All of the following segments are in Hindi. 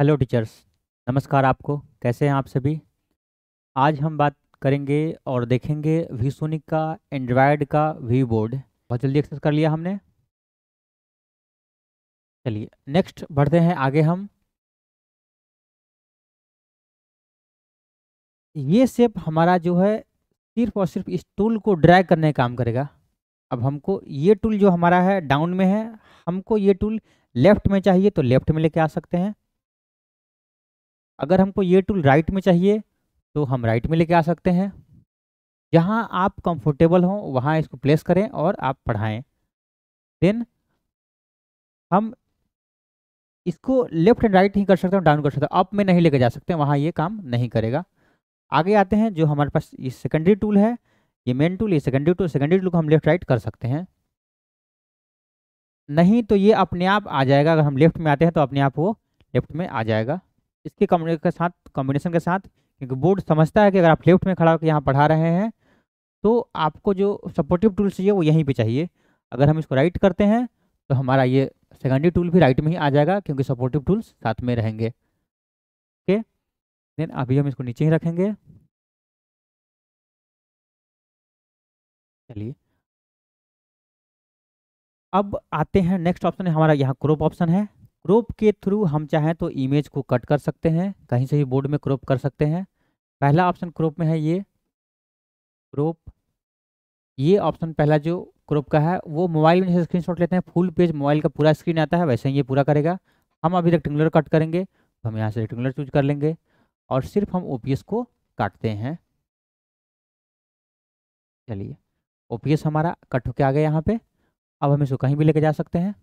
हेलो टीचर्स नमस्कार आपको कैसे हैं आप सभी आज हम बात करेंगे और देखेंगे वीसोनिक का एंड्रॉयड का वी बोर्ड बहुत जल्दी एक्सेस कर लिया हमने चलिए नेक्स्ट बढ़ते हैं आगे हम ये सेप हमारा जो है सिर्फ और सिर्फ इस टूल को ड्रैग करने का काम करेगा अब हमको ये टूल जो हमारा है डाउन में है हमको ये टूल लेफ्ट में चाहिए तो लेफ्ट में लेके आ सकते हैं अगर हमको ये टूल राइट में चाहिए तो हम राइट में लेके आ सकते हैं जहाँ आप कंफर्टेबल हो वहाँ इसको प्लेस करें और आप पढ़ाएं देन हम इसको लेफ्ट एंड राइट ही कर सकते हैं डाउन कर सकते हैं अप में नहीं लेके जा सकते हैं वहाँ ये काम नहीं करेगा आगे आते हैं जो हमारे पास ये सेकेंडरी टूल है ये मेन टूल ये सेकेंडरी टूल सेकेंडरी टूल को हम लेफ्ट राइट कर सकते हैं नहीं तो ये अपने आप आ जाएगा अगर हम लेफ्ट में आते हैं तो अपने आप वो लेफ्ट में आ जाएगा इसके कम्युनिकेशन के साथ कॉम्बिनेशन के साथ क्योंकि बोर्ड समझता है कि अगर आप लेफ्ट में खड़ा होकर यहाँ पढ़ा रहे हैं तो आपको जो सपोर्टिव टूल चाहिए वो यहीं पे चाहिए अगर हम इसको राइट करते हैं तो हमारा ये सेकेंडरी टूल भी राइट में ही आ जाएगा क्योंकि सपोर्टिव टूल्स साथ में रहेंगे ओके देन अभी हम इसको नीचे ही रखेंगे चलिए अब आते हैं नेक्स्ट ऑप्शन है हमारा यहाँ क्रोप ऑप्शन है क्रोप के थ्रू हम चाहें तो इमेज को कट कर सकते हैं कहीं से भी बोर्ड में क्रोप कर सकते हैं पहला ऑप्शन क्रोप में है ये क्रोप ये ऑप्शन पहला जो क्रोप का है वो मोबाइल में जैसे स्क्रीनशॉट लेते हैं फुल पेज मोबाइल का पूरा स्क्रीन आता है वैसे ही ये पूरा करेगा हम अभी रेक्टेंगुलर कट करेंगे तो हम यहाँ से रेक्टेंगुलर चूज कर लेंगे और सिर्फ हम ओ को काटते हैं चलिए ओ हमारा कट होके आ गया यहाँ पर अब हम इसको कहीं भी लेके जा सकते हैं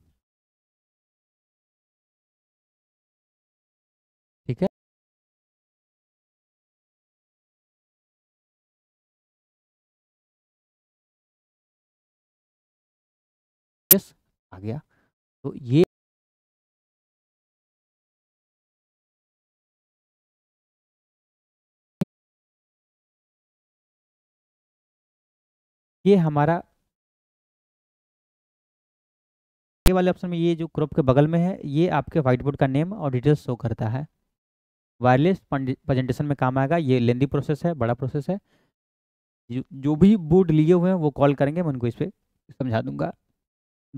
आ गया तो ये ये हमारा ये वाले ऑप्शन में ये जो क्रॉप के बगल में है ये आपके व्हाइट बोर्ड का नेम और डिटेल्स शो करता है वायरलेस प्रेजेंटेशन में काम आएगा ये लेंदी प्रोसेस है बड़ा प्रोसेस है जो, जो भी बोर्ड लिए हुए हैं वो कॉल करेंगे मैं उनको इस पर समझा दूंगा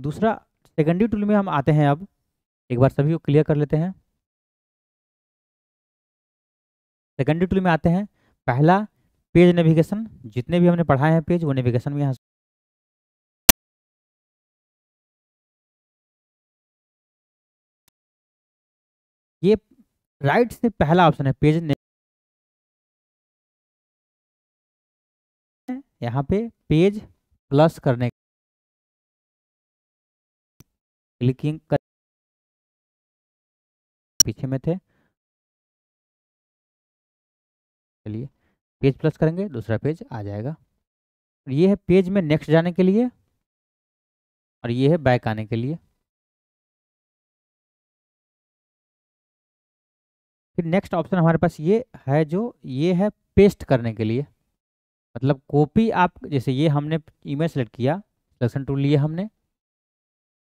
दूसरा सेकेंडरी टूल में हम आते हैं अब एक बार सभी को क्लियर कर लेते हैं सेकेंडरी टूल में आते हैं पहला पेज नेविगेशन जितने भी हमने पढ़ाए हैं पेज वो नेविगेशन में यहाँ ये राइट से पहला ऑप्शन है पेज ने यहाँ पे पेज प्लस करने क्लिकिंग कर पीछे में थे चलिए पेज प्लस करेंगे दूसरा पेज आ जाएगा ये है पेज में नेक्स्ट जाने के लिए और ये है बैक आने के लिए फिर नेक्स्ट ऑप्शन हमारे पास ये है जो ये है पेस्ट करने के लिए मतलब कॉपी आप जैसे ये हमने इमेज सेलेक्ट किया सिलेक्शन टूल लिए हमने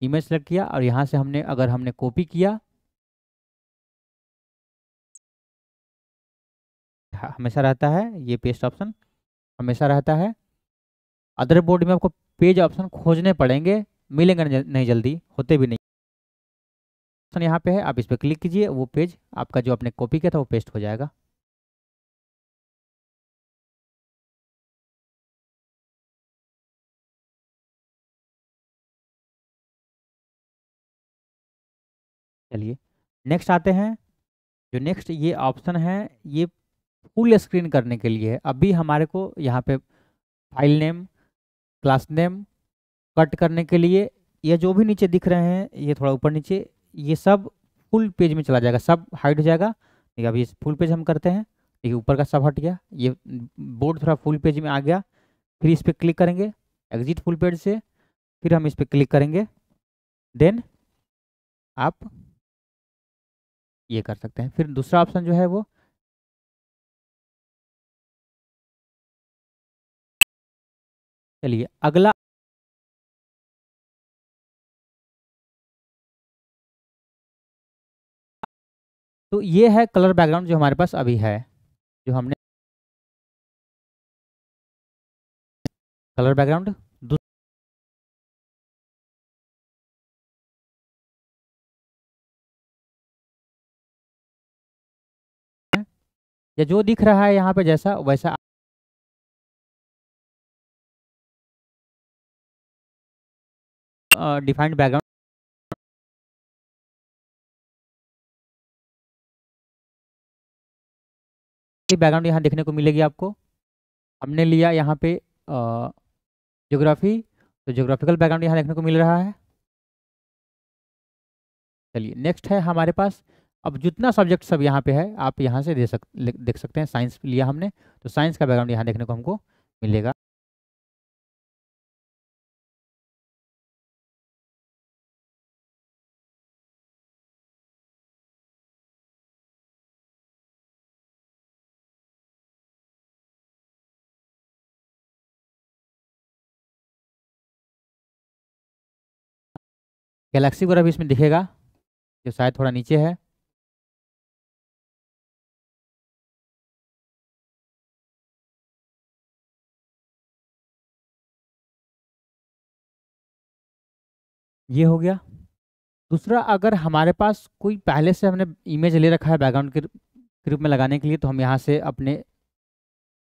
इमेज सेलेक्ट किया और यहाँ से हमने अगर हमने कॉपी किया हाँ, हमेशा रहता है ये पेस्ट ऑप्शन हमेशा रहता है अदर बोर्ड में आपको पेज ऑप्शन खोजने पड़ेंगे मिलेंगे नहीं जल्दी होते भी नहीं ऑप्शन यहाँ पे है आप इस पर क्लिक कीजिए वो पेज आपका जो आपने कॉपी किया था वो पेस्ट हो जाएगा चलिए नेक्स्ट आते हैं जो नेक्स्ट ये ऑप्शन है ये फुल स्क्रीन करने के लिए है अभी हमारे को यहाँ पे file name class name cut करने के लिए या जो भी नीचे दिख रहे हैं ये थोड़ा ऊपर नीचे ये सब फुल पेज में चला जाएगा सब हाइट हो जाएगा देखिए अभी फुल पेज हम करते हैं देखिए ऊपर का सब हट गया ये बोर्ड थोड़ा फुल पेज में आ गया फिर इस पर क्लिक करेंगे एग्जिट फुल पेज से फिर हम इस पर क्लिक करेंगे देन आप ये कर सकते हैं फिर दूसरा ऑप्शन जो है वो चलिए अगला तो ये है कलर बैकग्राउंड जो हमारे पास अभी है जो हमने कलर बैकग्राउंड या जो दिख रहा है यहाँ पे जैसा वैसा डिफाइंड बैकग्राउंड बैकग्राउंड यहाँ देखने को मिलेगी आपको हमने लिया यहाँ पे ज्योग्राफी तो ज्योग्राफिकल बैकग्राउंड यहाँ देखने को मिल रहा है चलिए नेक्स्ट है हमारे पास अब जितना सब्जेक्ट सब यहाँ पे है आप यहाँ से दे सक देख सकते हैं साइंस लिया हमने तो साइंस का बैकग्राउंड यहाँ देखने को हमको मिलेगा गैलेक्सी वगैरह भी इसमें दिखेगा जो शायद थोड़ा नीचे है ये हो गया दूसरा अगर हमारे पास कोई पहले से हमने इमेज ले रखा है बैकग्राउंड के रूप में लगाने के लिए तो हम यहाँ से अपने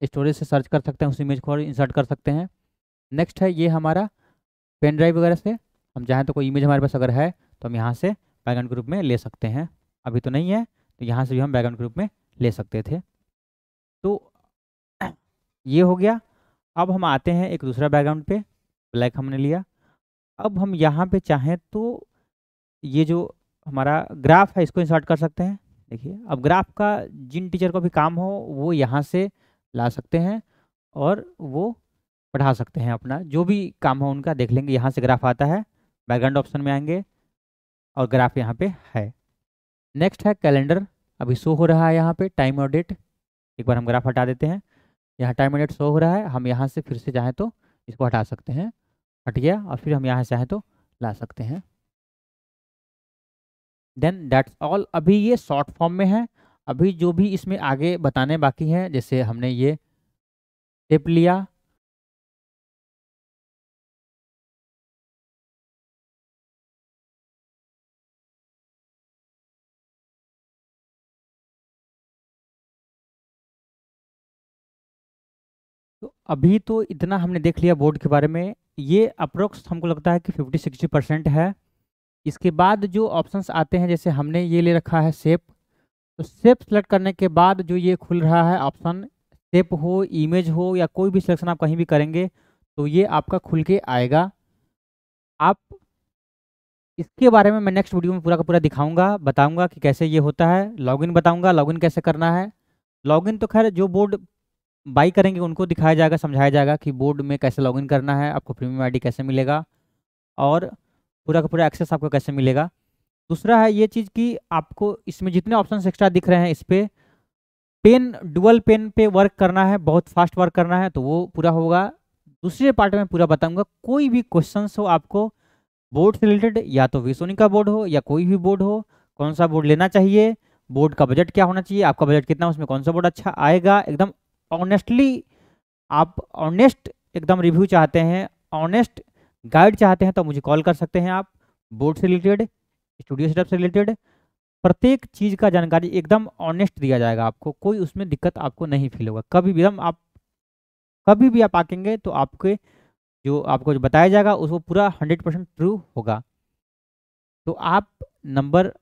स्टोरेज से सर्च कर सकते हैं उस इमेज को और इंसर्ट कर सकते हैं नेक्स्ट है ये हमारा पेन ड्राइव वगैरह से हम चाहें तो कोई इमेज हमारे पास अगर है तो हम यहाँ से बैकग्राउंड के रूप में ले सकते हैं अभी तो नहीं है तो यहाँ से भी हम बैकग्राउंड के रूप में ले सकते थे तो ये हो गया अब हम आते हैं एक दूसरा बैकग्राउंड पे ब्लैक हमने लिया अब हम यहाँ पे चाहें तो ये जो हमारा ग्राफ है इसको इंसर्ट कर सकते हैं देखिए अब ग्राफ का जिन टीचर को भी काम हो वो यहाँ से ला सकते हैं और वो पढ़ा सकते हैं अपना जो भी काम हो उनका देख लेंगे यहाँ से ग्राफ आता है बैकग्राउंड ऑप्शन में आएंगे और ग्राफ यहाँ पे है नेक्स्ट है कैलेंडर अभी शो हो रहा है यहाँ पे टाइम और डेट एक बार हम ग्राफ हटा देते हैं यहाँ टाइम और डेट शो हो रहा है हम यहाँ से फिर से चाहें तो इसको हटा सकते हैं हट गया और फिर हम यहाँ आए तो ला सकते हैं देन डैट्स ऑल अभी ये शॉर्ट फॉर्म में है अभी जो भी इसमें आगे बताने बाकी है जैसे हमने ये टिप लिया तो अभी तो इतना हमने देख लिया बोर्ड के बारे में ये अप्रोक्स हमको लगता है कि फिफ्टी सिक्सटी परसेंट है इसके बाद जो ऑप्शंस आते हैं जैसे हमने ये ले रखा है सेप तो सेप सेलेक्ट करने के बाद जो ये खुल रहा है ऑप्शन सेप हो इमेज हो या कोई भी सिलेक्शन आप कहीं भी करेंगे तो ये आपका खुल के आएगा आप इसके बारे में मैं नेक्स्ट वीडियो में पूरा का पूरा दिखाऊंगा बताऊँगा कि कैसे ये होता है लॉग इन कैसे करना है लॉगिन तो खैर जो बोर्ड बाई करेंगे उनको दिखाया जाएगा समझाया जाएगा कि बोर्ड में कैसे लॉगिन करना है आपको प्रीमियम आईडी कैसे मिलेगा और पूरा का पूरा एक्सेस आपको कैसे मिलेगा दूसरा है ये चीज़ कि आपको इसमें जितने ऑप्शन एक्स्ट्रा दिख रहे हैं इस पर पे, पेन डुअल पेन पे वर्क करना है बहुत फास्ट वर्क करना है तो वो पूरा होगा दूसरे पार्ट में पूरा बताऊँगा कोई भी क्वेश्चन हो आपको बोर्ड से रिलेटेड या तो विसोनी का बोर्ड हो या कोई भी बोर्ड हो कौन सा बोर्ड लेना चाहिए बोर्ड का बजट क्या होना चाहिए आपका बजट कितना उसमें कौन सा बोर्ड अच्छा आएगा एकदम ऑनेस्टली आप ऑनेस्ट एकदम रिव्यू चाहते हैं ऑनेस्ट गाइड चाहते हैं तो मुझे कॉल कर सकते हैं आप बोर्ड से रिलेटेड स्टूडियो सेटअप से रिलेटेड प्रत्येक चीज़ का जानकारी एकदम ऑनेस्ट दिया जाएगा आपको कोई उसमें दिक्कत आपको नहीं फील होगा कभी भी एकदम आप कभी भी आप आकेंगे तो आपके जो आपको जो बताया जाएगा उसको पूरा हंड्रेड परसेंट ट्रू होगा तो आप नंबर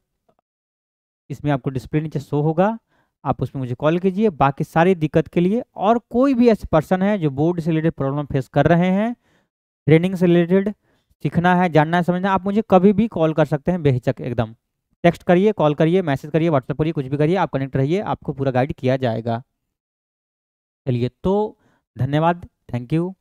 इसमें आपको डिस्प्ले नीचे शो होगा आप उसमें मुझे कॉल कीजिए बाकी सारी दिक्कत के लिए और कोई भी ऐसे पर्सन है जो बोर्ड से रिलेटेड प्रॉब्लम फेस कर रहे हैं ट्रेनिंग से रिलेटेड सीखना है जानना है समझना आप मुझे कभी भी कॉल कर सकते हैं बेहिचक एकदम टेक्स्ट करिए कॉल करिए मैसेज करिए व्हाट्सएप करिए कुछ भी करिए आप कनेक्ट रहिए आपको पूरा गाइड किया जाएगा चलिए तो धन्यवाद थैंक यू